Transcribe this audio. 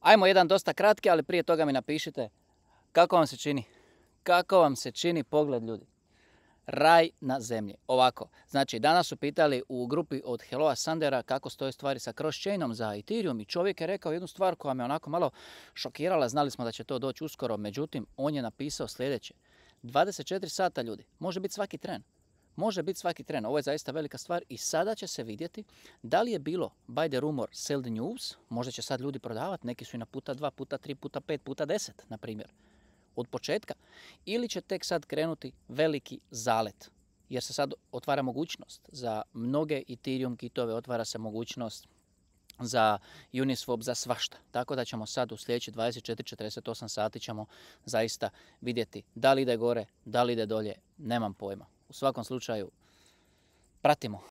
Ajmo jedan dosta kratki, ali prije toga mi napišite kako vam se čini. Kako vam se čini pogled ljudi? Raj na zemlji. Ovako, znači danas su pitali u grupi od Helloa Sandera kako stoje stvari sa cross-chainom za Ethereum i čovjek je rekao jednu stvar koja me onako malo šokirala, znali smo da će to doći uskoro, međutim on je napisao sljedeće. 24 sata ljudi, može biti svaki tren. Može biti svaki tren, ovo je zaista velika stvar i sada će se vidjeti da li je bilo by the rumor sell the news, možda će sad ljudi prodavati, neki su i na puta dva, puta tri, puta pet, puta deset, na primjer, od početka, ili će tek sad krenuti veliki zalet, jer se sad otvara mogućnost za mnoge Ethereum kitove, otvara se mogućnost za Uniswap, za svašta. Tako da ćemo sad u sljedeći 24-48 sati ćemo zaista vidjeti da li ide gore, da li ide dolje, nemam pojma u svakom slučaju pratimo